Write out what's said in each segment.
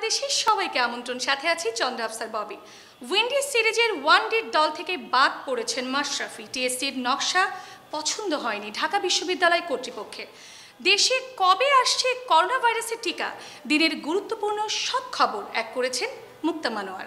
বাংলাদেশের সবাইকে আমন্ত্রণ সাথে আছি চন্দ্র আফসার ববি উইন্ডিজ সিরিজের ওয়ান ডের দল থেকে বাদ পড়েছেন মাশরাফি টিএসসির নকশা পছন্দ হয়নি ঢাকা বিশ্ববিদ্যালয় কর্তৃপক্ষের দেশে কবে আসছে করোনা ভাইরাসের টিকা দিনের গুরুত্বপূর্ণ সব খবর এক করেছেন মুক্তা মানোয়ার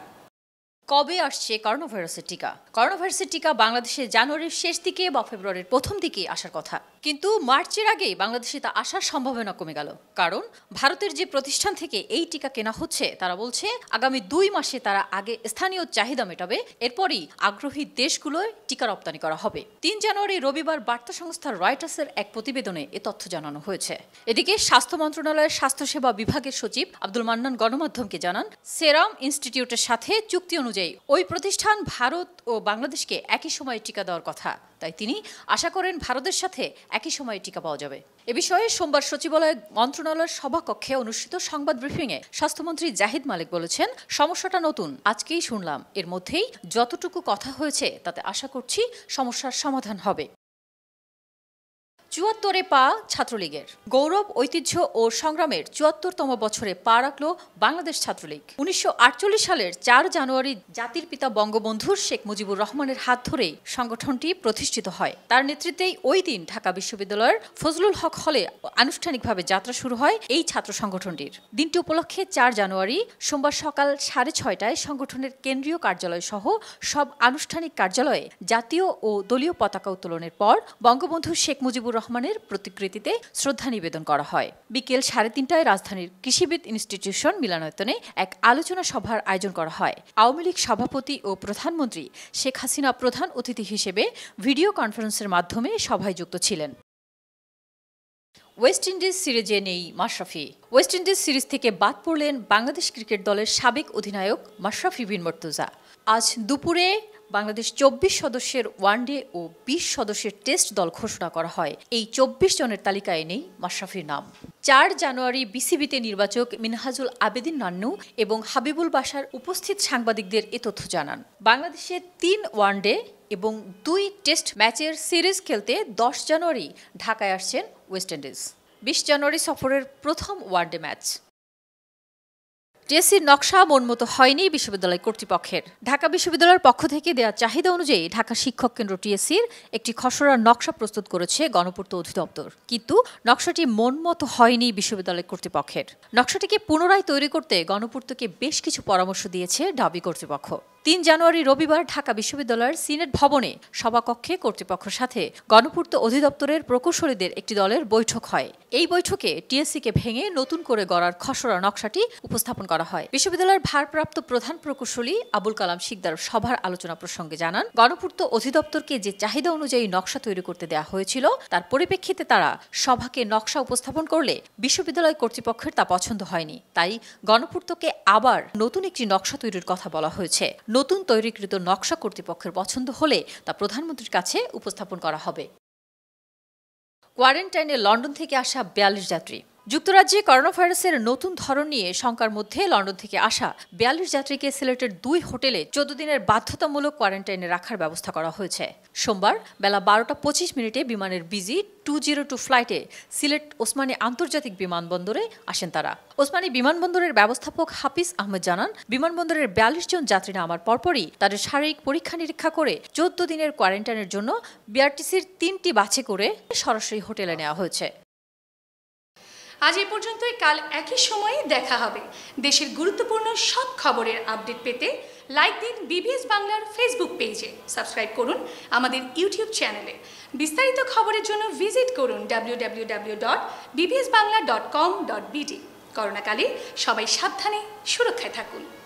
কবে আসছে করোনা ভাইরাসের টিকা করোনা ভাইরাসের টিকা বাংলাদেশে জানুয়ারির শেষ দিকে বা ফেব্রুয়ারির প্রথম দিকে আসার কথা কিন্তু মার্চের আগে বাংলাদেশে তা আসার সম্ভাবনা কমে গেল কারণ ভারতের যে প্রতিষ্ঠান থেকে এই টিকা কেনা হচ্ছে তারা বলছে আগামী দুই মাসে তারা আগে স্থানীয় চাহিদা মেটাবে এরপরই আগ্রহী দেশগুলোয় টিকা রপ্তানি করা হবে তিন জানুয়ারি রবিবার বার্তা সংস্থা রয়টার্সের এক প্রতিবেদনে এ তথ্য জানানো হয়েছে এদিকে স্বাস্থ্য মন্ত্রণালয়ের স্বাস্থ্যসেবা বিভাগের সচিব আব্দুল মান্নান গণমাধ্যমকে জানান সেরাম ইনস্টিটিউটের সাথে চুক্তি অনুযায়ী ওই প্রতিষ্ঠান ভারত ও বাংলাদেশকে একই সময়ে টিকা দেওয়ার কথা তাই তিনি আশা করেন ভারতের সাথে একই সময়ে টিকা পাওয়া যাবে এ বিষয়ে সোমবার সচিবালয় মন্ত্রণালয়ের সভাকক্ষে অনুষ্ঠিত সংবাদ ব্রিফিংয়ে স্বাস্থ্যমন্ত্রী জাহিদ মালিক বলেছেন সমস্যাটা নতুন আজকেই শুনলাম এর মধ্যেই যতটুকু কথা হয়েছে তাতে আশা করছি সমস্যার সমাধান হবে চুয়াত্তরে পা ছাত্রলীগের গৌরব ঐতিহ্য ও সংগ্রামের চুয়াত্তরতম বছরে পা রাখল বাংলাদেশ ছাত্রলীগ উনিশশো সালের চার জানুয়ারি জাতির পিতা বঙ্গবন্ধুর শেখ মুজিবুর রহমানের হাত ধরে সংগঠনটি প্রতিষ্ঠিত হয় তার নেতৃত্বেই ওই দিন ঢাকা বিশ্ববিদ্যালয়ের ফজলুল হক হলে আনুষ্ঠানিকভাবে যাত্রা শুরু হয় এই ছাত্র সংগঠনটির দিনটি উপলক্ষে চার জানুয়ারি সোমবার সকাল সাড়ে ছয়টায় সংগঠনের কেন্দ্রীয় কার্যালয় সহ সব আনুষ্ঠানিক কার্যালয়ে জাতীয় ও দলীয় পতাকা উত্তোলনের পর বঙ্গবন্ধু শেখ মুজিবুর রহমানের প্রতিকৃতিতে শ্রদ্ধা নিবেদন করা হয় বিকেল সাড়ে তিনটায় রাজধানীর কৃষিবিদ ইনস্টিটিউশন মিলনায়তনে এক আলোচনা সভার আয়োজন করা হয় আওয়ামী লীগ সভাপতি ও প্রধানমন্ত্রী শেখ হাসিনা প্রধান অতিথি হিসেবে ভিডিও কনফারেন্সের মাধ্যমে সভায় যুক্ত ছিলেন ওয়েস্ট ইন্ডিজ সিরিজে নেই মাশরাফি ওয়েস্ট ইন্ডিজ সিরিজ থেকে বাদ পড়লেন বাংলাদেশ ক্রিকেট দলের সাবেক অধিনায়ক মাশরাফি বিন মর্তুজা আজ দুপুরে বাংলাদেশ চব্বিশ সদস্যের ওয়ানডে ও বিশ সদস্যের টেস্ট দল ঘোষণা করা হয় এই চব্বিশ জনের তালিকায় নেই মাশরাফির নাম চার জানুয়ারি বিসিবিতে নির্বাচক মিনহাজুল আবেদিন নান্নু এবং হাবিবুল বাসার উপস্থিত সাংবাদিকদের এ তথ্য জানান বাংলাদেশে তিন ওয়ানডে এবং দুই টেস্ট ম্যাচের সিরিজ খেলতে দশ জানুয়ারি ঢাকায় আসছেন ওয়েস্ট ইন্ডিজ বিশ জানুয়ারি সফরের প্রথম ওয়ানডে ম্যাচ টিএসসির নকশা মন মতো হয়নি বিশ্ববিদ্যালয় কর্তৃপক্ষের ঢাকা বিশ্ববিদ্যালয়ের পক্ষ থেকে দেওয়া চাহিদা অনুযায়ী ঢাকা শিক্ষক কেন্দ্র টিএসসির একটি খসড়ার নকশা প্রস্তুত করেছে গণপূর্ত অধিদপ্তর কিন্তু নকশাটি মন মতো হয়নি বিশ্ববিদ্যালয় কর্তৃপক্ষের নকশাটিকে পুনরায় তৈরি করতে গণপূর্তকে বেশ কিছু পরামর্শ দিয়েছে ঢাবি কর্তৃপক্ষ তিন জানুয়ারি রবিবার ঢাকা বিশ্ববিদ্যালয়ের সিনেট ভবনে সভাকক্ষে কর্তৃপক্ষের সাথে গণপূর্ত অধিদপ্তরের প্রকৌশলীদের একটি দলের বৈঠক হয় এই বৈঠকে টিএসসিকে ভেঙে নতুন করে গড়ার খসড়া নকশাটি উপস্থাপন করা হয় বিশ্ববিদ্যালয়ের ভারপ্রাপ্ত প্রধান প্রকৌশলী আবুল কালাম শিকদার সভার আলোচনা প্রসঙ্গে জানান গণপূর্ত অধিদপ্তরকে যে চাহিদা অনুযায়ী নকশা তৈরি করতে দেওয়া হয়েছিল তার পরিপ্রেক্ষিতে তারা সভাকে নকশা উপস্থাপন করলে বিশ্ববিদ্যালয় কর্তৃপক্ষের তা পছন্দ হয়নি তাই গণপূর্তকে আবার নতুন একটি নকশা তৈরির কথা বলা হয়েছে নতুন তৈরিকৃত নকশা কর্তৃপক্ষের পছন্দ হলে তা প্রধানমন্ত্রীর কাছে উপস্থাপন করা হবে কোয়ারেন্টাইনে লন্ডন থেকে আসা বিয়াল্লিশ যাত্রী যুক্তরাজ্যে করোনাভাইরাসের নতুন ধরন নিয়ে শঙ্কার মধ্যে লন্ডন থেকে আসা বিয়াল্লিশ যাত্রীকে সিলেটের দুই হোটেলে চোদ্দ দিনের বাধ্যতামূলক কোয়ারেন্টাইনে রাখার ব্যবস্থা করা হয়েছে সোমবার বেলা বারোটা পঁচিশ মিনিটে বিমানের বিজি টু জিরো টু ফ্লাইটে সিলেট ওসমানী আন্তর্জাতিক বিমানবন্দরে আসেন তারা ওসমানী বিমানবন্দরের ব্যবস্থাপক হাফিজ আহমেদ জানান বিমানবন্দরের বিয়াল্লিশ জন যাত্রী নামার পরপরই তাদের শারীরিক পরীক্ষা নিরীক্ষা করে চোদ্দ দিনের কোয়ারেন্টাইনের জন্য বিআরটিসির তিনটি বাছে করে সরাসরি হোটেলে নেওয়া হয়েছে আজ এ পর্যন্তই কাল একই সময়ে দেখা হবে দেশের গুরুত্বপূর্ণ সব খবরের আপডেট পেতে লাইক দিন বিবিএস বাংলার ফেসবুক পেজে সাবস্ক্রাইব করুন আমাদের ইউটিউব চ্যানেলে বিস্তারিত খবরের জন্য ভিজিট করুন W W W dot BBS dot com dot করোনাকালে সবাই সাবধানে সুরক্ষায় থাকুন